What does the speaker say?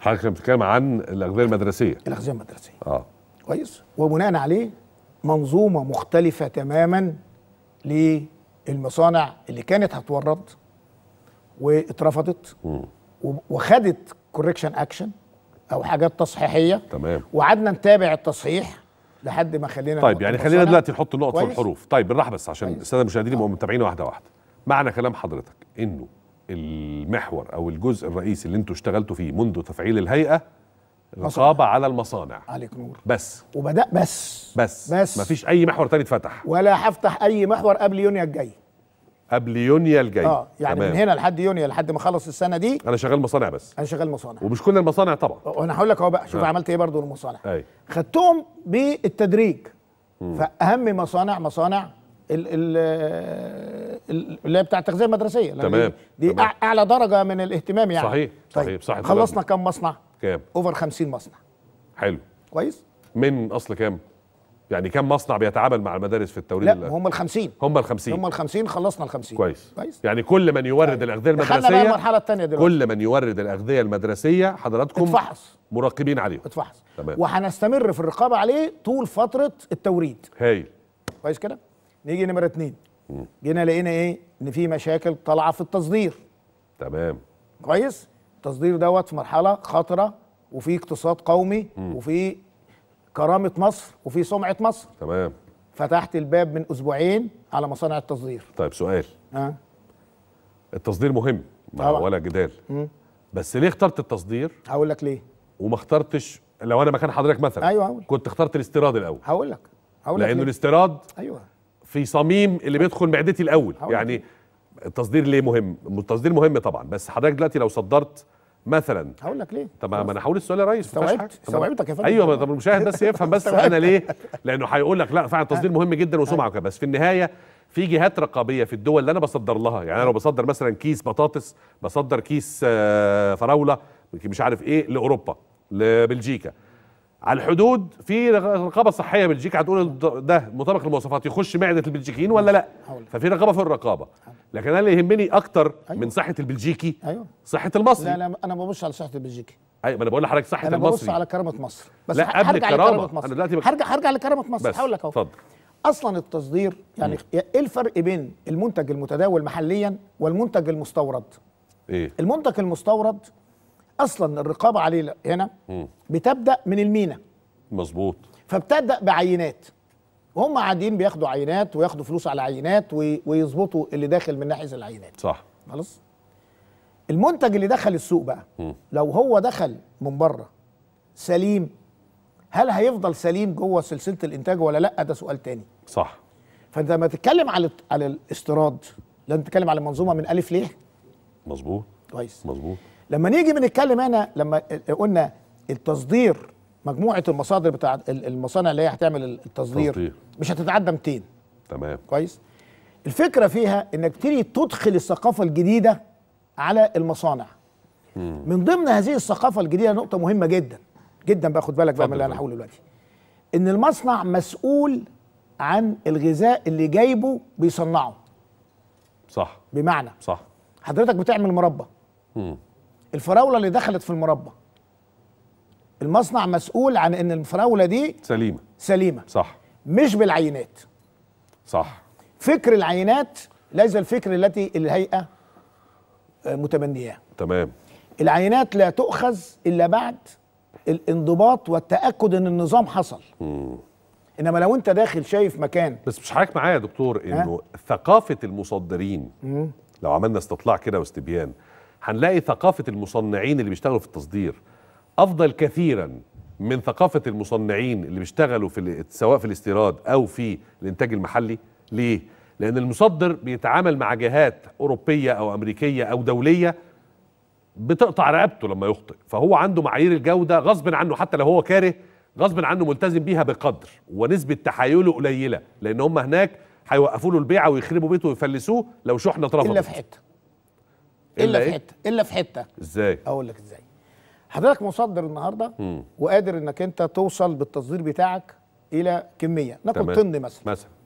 حضرتك بتتكلم عن الاغذيه المدرسيه الاغذيه المدرسيه اه كويس وبناء عليه منظومه مختلفه تماما للمصانع اللي كانت هتورد واترفضت وخدت كوركشن اكشن او حاجات تصحيحيه تمام وقعدنا نتابع التصحيح لحد ما خلينا طيب يعني خلينا دلوقتي نحط النقط في الحروف طيب بالراحه بس عشان الساده المشاهدين يبقوا آه. متابعين واحده واحده معنى كلام حضرتك انه المحور او الجزء الرئيسي اللي انتوا اشتغلتوا فيه منذ تفعيل الهيئه رقابه على المصانع عليك نور بس وبدا بس بس بس مفيش اي محور تاني اتفتح ولا هفتح اي محور قبل يونيو الجاي قبل يونيو الجاي اه يعني تمام. من هنا لحد يونيو لحد ما اخلص السنه دي انا شغال مصانع بس انا شغال مصانع ومش كل المصانع طبعا وانا هقول لك اهو بقى شوف آه. عملت ايه برضه المصانع أي. خدتهم بالتدريج مم. فاهم مصانع مصانع ال ال اللي هي بتاع التغذيه المدرسيه تمام دي, دي تمام. اعلى درجه من الاهتمام يعني صحيح طيب. صحيح صحيح خلصنا كام مصنع؟ كام؟ اوفر 50 مصنع حلو كويس من اصل كام؟ يعني كم مصنع بيتعامل مع المدارس في التوريد لا هم ال 50 هم ال 50 هم ال 50 خلصنا ال 50 كويس كويس يعني كل من يورد طيب. الاغذيه المدرسيه دخلنا بقى المرحله الثانيه دلوقتي كل من يورد الاغذيه المدرسيه حضراتكم اتفحص مراقبين عليه اتفحص تمام وهنستمر في الرقابه عليه طول فتره التوريد هايل كويس كده نيجي نمره اثنين جينا لقينا ايه ان في مشاكل طالعه في التصدير تمام كويس التصدير دوت في مرحله خطره وفي اقتصاد قومي مم. وفي كرامه مصر وفي سمعه مصر تمام فتحت الباب من اسبوعين على مصانع التصدير طيب سؤال أه؟ التصدير مهم ما ولا جدال مم. بس ليه اخترت التصدير هقول لك ليه وما اخترتش لو انا مكان حضرتك مثلا ايوه هقول. كنت اخترت الاستيراد الاول هقول لك هقول لك لانه ليه؟ الاستيراد ايوه في صميم اللي بيدخل معدتي الاول يعني إيه. التصدير ليه مهم التصدير مهم طبعا بس حضرتك دلوقتي لو صدرت مثلا هقول لك ليه طب ما انا هقول السؤال يا ريس استوعبت استوعبتك يا فندم ايوه طب المشاهد بس يفهم بس انا ليه لانه هيقول لك لا فعلا التصدير مهم جدا وسمعه كده بس في النهايه في جهات رقابيه في الدول اللي انا بصدر لها يعني انا لو بصدر مثلا كيس بطاطس بصدر كيس آه، فراوله مش عارف ايه لاوروبا لبلجيكا على الحدود في رقابه صحيه بلجيكا هتقول ده مطابق للمواصفات يخش معده البلجيكيين ولا لا ففي رقابه في الرقابه لكن انا اللي يهمني اكتر أيوه. من صحه البلجيكي أيوه. صحه المصري لا لا انا ما ببصش على صحه البلجيكي ايوه ما انا بقول لحضرتك صحه أنا المصري انا ببص على كرامه مصر بس لا قبل هرجع الكرامه لكرامة مصر. انا دلوقتي هرجع هرجع لكرامه مصر هقول لك اهو اتفضل اصلا التصدير يعني ايه الفرق بين المنتج المتداول محليا والمنتج المستورد ايه المنتج المستورد اصلا الرقابه عليه هنا بتبدا من المينا مظبوط فبتبدا بعينات وهم قاعدين بياخدوا عينات وياخدوا فلوس على عينات ويظبطوا اللي داخل من ناحيه العينات صح خلاص المنتج اللي دخل السوق بقى م. لو هو دخل من بره سليم هل هيفضل سليم جوه سلسله الانتاج ولا لا ده سؤال تاني صح فانت لما تتكلم على على الاستيراد لازم تتكلم على المنظومه من الف ليه مظبوط كويس مظبوط لما نيجي بنتكلم هنا لما قلنا التصدير مجموعه المصادر بتاع المصانع اللي هي هتعمل التصدير تصدير. مش هتتعدى 200 تمام كويس الفكره فيها انك تبتدي تدخل الثقافه الجديده على المصانع مم. من ضمن هذه الثقافه الجديده نقطه مهمه جدا جدا بقى خد بالك بقى من اللي انا هقوله دلوقتي ان المصنع مسؤول عن الغذاء اللي جايبه بيصنعه صح بمعنى صح حضرتك بتعمل مربى الفراوله اللي دخلت في المربى المصنع مسؤول عن ان الفراوله دي سليمه سليمه صح مش بالعينات صح فكر العينات ليس الفكر التي الهيئه آه، متبنياه تمام العينات لا تؤخذ الا بعد الانضباط والتاكد ان النظام حصل مم. انما لو انت داخل شايف مكان بس مش حضرتك معايا يا دكتور انه ثقافه المصدرين مم. لو عملنا استطلاع كده واستبيان هنلاقي ثقافه المصنعين اللي بيشتغلوا في التصدير افضل كثيرا من ثقافه المصنعين اللي بيشتغلوا في سواء في الاستيراد او في الانتاج المحلي ليه لان المصدر بيتعامل مع جهات اوروبيه او امريكيه او دوليه بتقطع رقبته لما يخطئ فهو عنده معايير الجوده غصب عنه حتى لو هو كاره غصب عنه ملتزم بيها بقدر ونسبه تحايله قليله لان هم هناك هيوقفوا له البيعه ويخربوا بيته ويفلسوه لو شحنه اترفضت الا في حته الا في إيه؟ حته الا في حته ازاي اقول لك ازاي حضرتك مصدر النهارده مم. وقادر انك انت توصل بالتصدير بتاعك الى كميه ناكل طن مثلا مثلا